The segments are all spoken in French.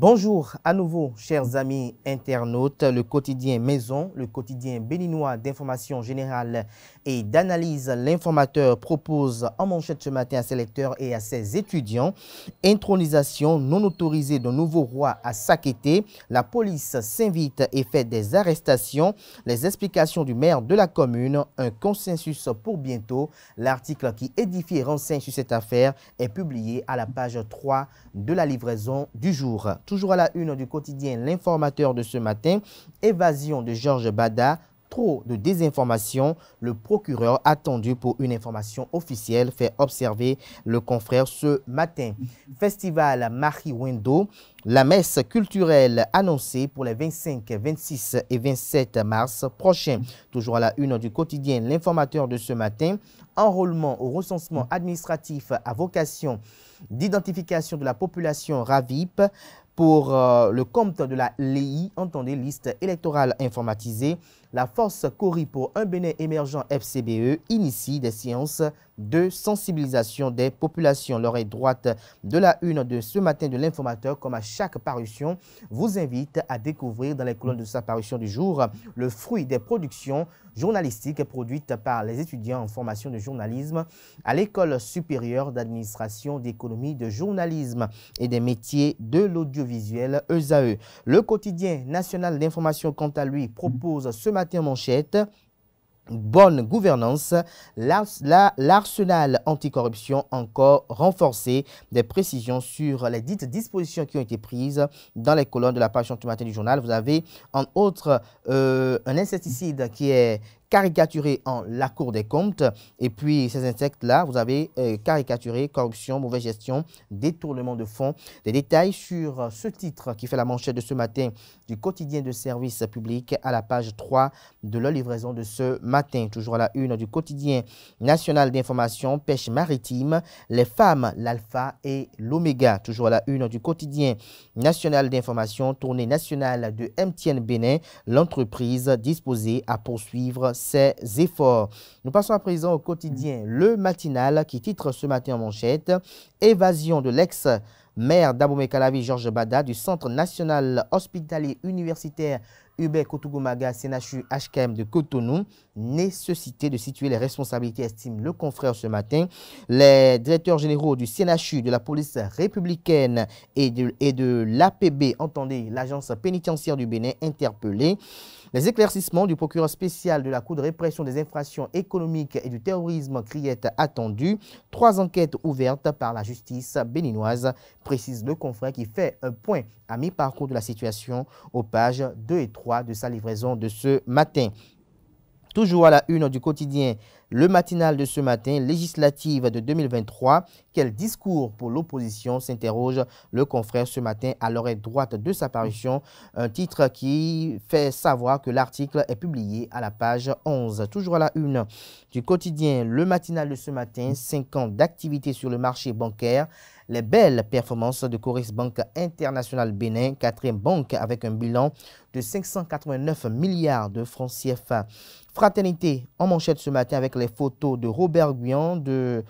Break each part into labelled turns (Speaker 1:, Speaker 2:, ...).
Speaker 1: Bonjour à nouveau, chers amis internautes. Le quotidien Maison, le quotidien béninois d'information générale et d'analyse, l'informateur propose en manchette ce matin à ses lecteurs et à ses étudiants intronisation non autorisée d'un nouveau roi à Sakété. La police s'invite et fait des arrestations. Les explications du maire de la commune, un consensus pour bientôt. L'article qui édifie et renseigne sur cette affaire est publié à la page 3 de la livraison du jour. Toujours à la une du quotidien, l'informateur de ce matin, évasion de Georges Bada, trop de désinformation, le procureur attendu pour une information officielle fait observer le confrère ce matin. Festival Marie Window, la messe culturelle annoncée pour les 25, 26 et 27 mars prochains. Toujours à la une du quotidien, l'informateur de ce matin, enrôlement au recensement administratif à vocation d'identification de la population RAVIP, pour euh, le compte de la LEI, entendez, liste électorale informatisée, la force pour un Bénin émergent FCBE, initie des séances de sensibilisation des populations. L'oreille droite de la une de ce matin de l'informateur, comme à chaque parution, vous invite à découvrir dans les colonnes de sa parution du jour le fruit des productions journalistiques produites par les étudiants en formation de journalisme à l'École supérieure d'administration d'économie de journalisme et des métiers de l'audiovisuel ESAE. E. Le quotidien national d'information, quant à lui, propose ce matin matin manchette. Bonne gouvernance, l'arsenal anticorruption encore renforcé. Des précisions sur les dites dispositions qui ont été prises dans les colonnes de la page du matin du journal. Vous avez en outre euh, un insecticide qui est caricaturé en la Cour des comptes. Et puis, ces insectes-là, vous avez euh, caricaturé corruption, mauvaise gestion, détournement de fonds. Des détails sur ce titre qui fait la manchette de ce matin du quotidien de service public à la page 3 de la livraison de ce matin. Toujours à la une du quotidien national d'information pêche maritime, les femmes, l'alpha et l'oméga. Toujours à la une du quotidien national d'information, tournée nationale de MTN Bénin, l'entreprise disposée à poursuivre ses efforts. Nous passons à présent au quotidien mm. Le Matinal qui titre ce matin en manchette « Évasion de l'ex maire d'Abomey-Calavi, Georges Bada, du Centre national hospitalier universitaire Hubert Kotugumaga CNHU HKM de Cotonou, nécessité de situer les responsabilités, estime le confrère ce matin. Les directeurs généraux du CNHU, de la police républicaine et de, et de l'APB, entendez l'agence pénitentiaire du Bénin, interpellés. Les éclaircissements du procureur spécial de la Cour de répression des infractions économiques et du terrorisme crient attendus. Trois enquêtes ouvertes par la justice béninoise, précise le confrère qui fait un point à mi-parcours de la situation aux pages 2 et 3 de sa livraison de ce matin. Toujours à la une du quotidien, le matinal de ce matin, législative de 2023, quel discours pour l'opposition s'interroge le confrère ce matin à l'oreille droite de sa parution, un titre qui fait savoir que l'article est publié à la page 11. Toujours à la une du quotidien, le matinal de ce matin, 5 ans d'activité sur le marché bancaire, les belles performances de Coris Banque International Bénin, quatrième banque avec un bilan de 589 milliards de francs CFA. Fraternité en manchette ce matin avec les photos de Robert Guyan, de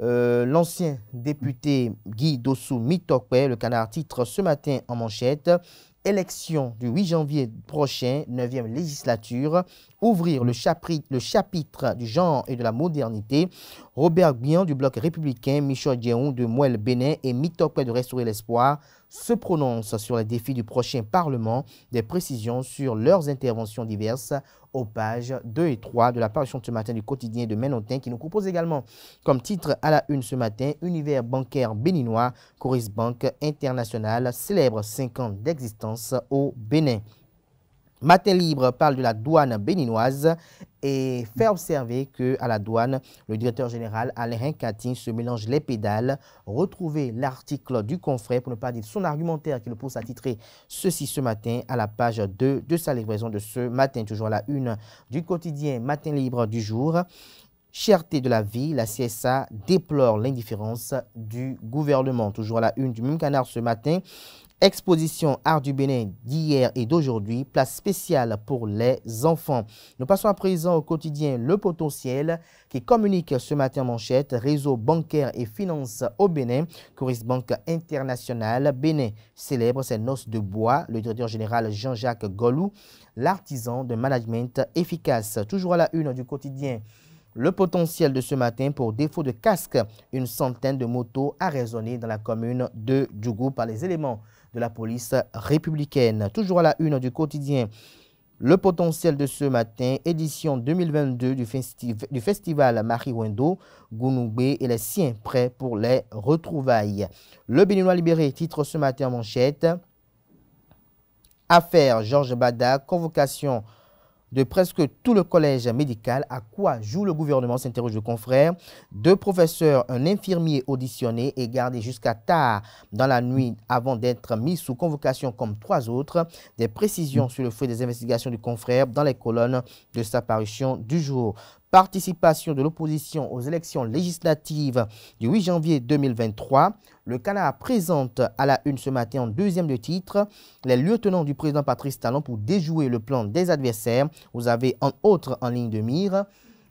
Speaker 1: euh, l'ancien député Guy Dossou Mitokwe. Le canard titre ce matin en manchette. Élection du 8 janvier prochain, 9e législature. Ouvrir le chapitre, du genre et de la modernité. Robert Guyan du Bloc républicain, Michel Dion de Moël Bénin et Mitokwe de Restaurer l'espoir se prononce sur les défis du prochain Parlement, des précisions sur leurs interventions diverses aux pages 2 et 3 de la parution de ce matin du quotidien de Ménotin qui nous propose également comme titre à la une ce matin Univers bancaire béninois, Coris Banque internationale célèbre 5 ans d'existence au Bénin. Matin Libre parle de la douane béninoise et fait observer que à la douane, le directeur général Alain Katin se mélange les pédales. Retrouvez l'article du confrère pour ne pas dire son argumentaire qui le pousse à titrer ceci ce matin à la page 2 de sa livraison de ce matin, toujours à la une du quotidien Matin Libre du jour. Cherté de la vie, la CSA déplore l'indifférence du gouvernement. Toujours à la une du même canard ce matin, Exposition Art du Bénin d'hier et d'aujourd'hui, place spéciale pour les enfants. Nous passons à présent au quotidien Le Potentiel qui communique ce matin manchette Réseau bancaire et finance au Bénin, Corisbank Banque internationale Bénin célèbre ses noces de bois. Le directeur général Jean-Jacques Golou, l'artisan de management efficace. Toujours à la une du quotidien le potentiel de ce matin pour défaut de casque. Une centaine de motos a raisonné dans la commune de Djougou par les éléments de la police républicaine. Toujours à la une du quotidien. Le potentiel de ce matin, édition 2022 du, Festival du festival Wendo Gounoubé et les siens prêts pour les retrouvailles. Le Béninois libéré titre ce matin en manchette. Affaire Georges Bada, convocation de presque tout le collège médical. À quoi joue le gouvernement s'interroge le confrère. Deux professeurs, un infirmier auditionné et gardé jusqu'à tard dans la nuit avant d'être mis sous convocation comme trois autres. Des précisions sur le fruit des investigations du confrère dans les colonnes de sa parution du jour participation de l'opposition aux élections législatives du 8 janvier 2023. Le Canada présente à la une ce matin en deuxième de titre les lieutenants du président Patrice Talon pour déjouer le plan des adversaires. Vous avez en autre en ligne de mire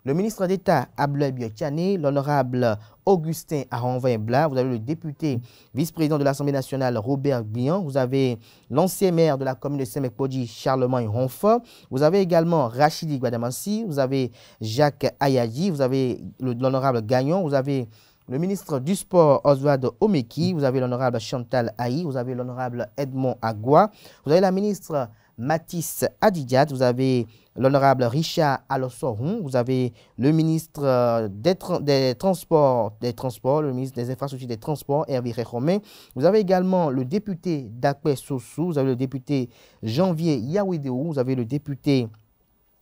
Speaker 1: le ministre d'État, Abdoulaye Biotchani, l'honorable Augustin Aranvin bla vous avez le député vice-président de l'Assemblée nationale, Robert Guillon, vous avez l'ancien maire de la commune de saint Semekpodi, Charlemagne Ronfort, vous avez également Rachidi Guadamansi, vous avez Jacques Ayadi, vous avez l'honorable Gagnon, vous avez le ministre du Sport, Oswald Omeki, vous avez l'honorable Chantal Haï, vous avez l'honorable Edmond Agua, vous avez la ministre Matisse Adidiat, vous avez l'honorable Richard Alossorun, vous avez le ministre euh, des, Transports, des Transports, le ministre des Infrastructures des Transports, Hervé Réchomé. Vous avez également le député d'Akwe Soussou, vous avez le député Janvier Yahouideou, vous avez le député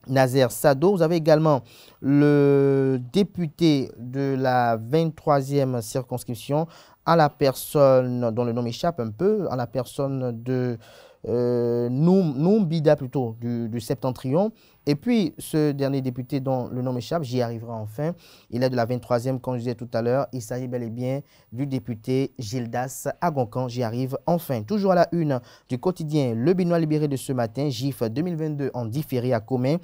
Speaker 1: Nazer Sado. Vous avez également le député de la 23e circonscription à la personne dont le nom échappe un peu, à la personne de euh, noum bida plutôt, du, Septentrion. Et puis, ce dernier député dont le nom échappe j'y arriverai enfin, il est de la 23e, comme je disais tout à l'heure. Il s'agit bel et bien du député Gildas Agoncan. J'y arrive enfin. Toujours à la une du quotidien Le Binois Libéré de ce matin, GIF 2022 en différé à Commun.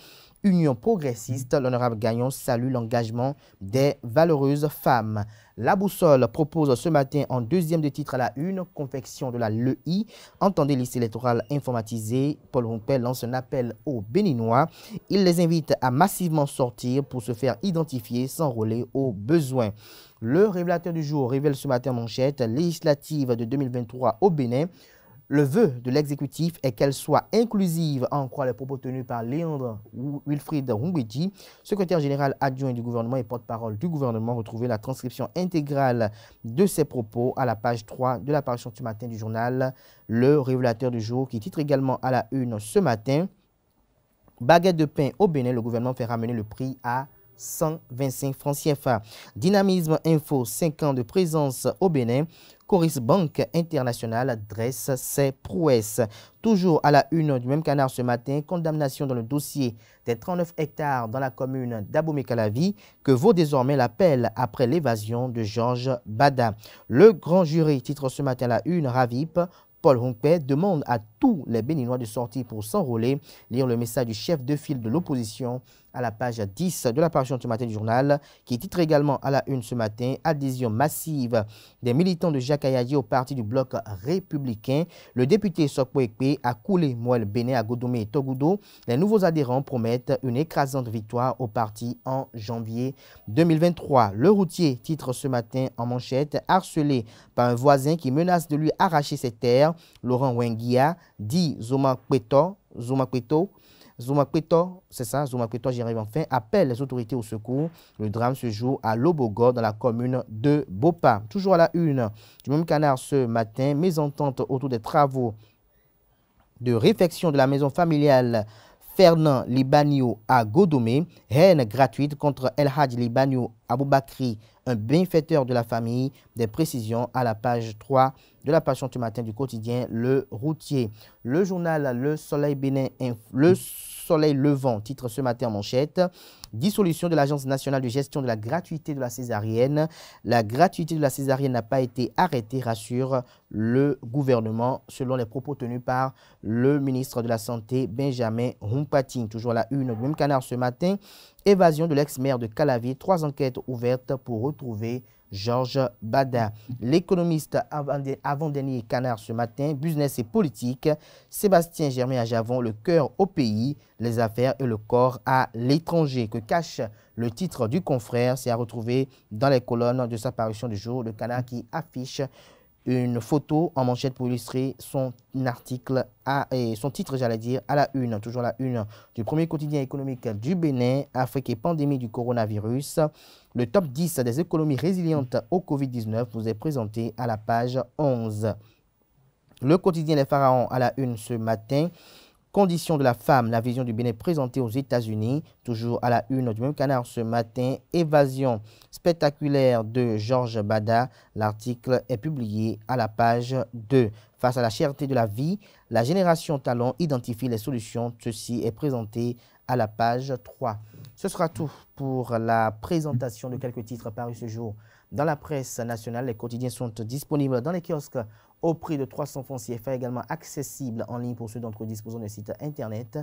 Speaker 1: Union progressiste, l'honorable Gagnon salue l'engagement des valeureuses femmes. La Boussole propose ce matin en deuxième de titre à la une, confection de la LEI. Entendez liste électorale informatisée. Paul Rompel lance un appel aux Béninois. Il les invite à massivement sortir pour se faire identifier, s'enrôler aux besoins. Le révélateur du jour révèle ce matin manchette législative de 2023 au Bénin. Le vœu de l'exécutif est qu'elle soit inclusive, en croit les propos tenus par Léandre Wilfried Rungwiti, secrétaire général adjoint du gouvernement et porte-parole du gouvernement. Retrouvez la transcription intégrale de ses propos à la page 3 de l'apparition du matin du journal Le Révélateur du jour, qui titre également à la une ce matin Baguette de pain au Bénin, le gouvernement fait ramener le prix à 125 francs CFA. Dynamisme Info, 5 ans de présence au Bénin. Coris Banque International dresse ses prouesses. Toujours à la une du même canard ce matin, condamnation dans le dossier des 39 hectares dans la commune d'Abomey-Calavi que vaut désormais l'appel après l'évasion de Georges Bada. Le grand jury titre ce matin à la une Ravip Paul Hongpe demande à tous les Béninois de sortir pour s'enrôler, lire le message du chef de file de l'opposition à la page 10 de la parution du ce matin du journal, qui titre également à la une ce matin « Adhésion massive des militants de Jacques Ayadi au parti du bloc républicain. Le député Sokpo a coulé Moël Béné à Godome et Togudo. Les nouveaux adhérents promettent une écrasante victoire au parti en janvier 2023. Le routier titre ce matin en manchette « Harcelé par un voisin qui menace de lui arracher ses terres. Laurent Wengia dit Zoma Kweto Zuma c'est ça, Kweto, j'y arrive enfin, appelle les autorités au secours. Le drame se joue à Lobogor, dans la commune de Bopa. Toujours à la une du même canard ce matin, mésentente autour des travaux de réfection de la maison familiale Fernand Libanio à Godomé, haine gratuite contre El Hadj Libanio Abou Bakri, un bienfaiteur de la famille. Des précisions à la page 3 de la page du matin du quotidien Le Routier. Le journal Le Soleil Bénin, Le Soleil Levant, titre ce matin en manchette. Dissolution de l'Agence nationale de gestion de la gratuité de la césarienne. La gratuité de la césarienne n'a pas été arrêtée, rassure le gouvernement, selon les propos tenus par le ministre de la Santé, Benjamin Rumpating. Toujours la une, même canard ce matin. Évasion de l'ex-maire de Calavi, trois enquêtes ouvertes pour retrouver Georges Bada. L'économiste avant-dernier canard ce matin, business et politique, Sébastien Germain à Javon, le cœur au pays, les affaires et le corps à l'étranger, que cache le titre du confrère, c'est à retrouver dans les colonnes de sa parution du jour, le canard qui affiche une photo en manchette pour illustrer son article et son titre, j'allais dire, à la une, toujours la une du premier quotidien économique du Bénin, Afrique et pandémie du coronavirus. Le top 10 des économies résilientes au Covid-19 vous est présenté à la page 11. Le quotidien des pharaons à la une ce matin. Condition de la femme, la vision du bien présentée aux États-Unis. Toujours à la une du même canard ce matin, évasion spectaculaire de Georges Bada. L'article est publié à la page 2. Face à la cherté de la vie, la génération Talon identifie les solutions. Ceci est présenté à la page 3. Ce sera tout pour la présentation de quelques titres parus ce jour. Dans la presse nationale, les quotidiens sont disponibles dans les kiosques au prix de 300 francs CFA, également accessible en ligne pour ceux d'entre vous disposant d'un sites internet.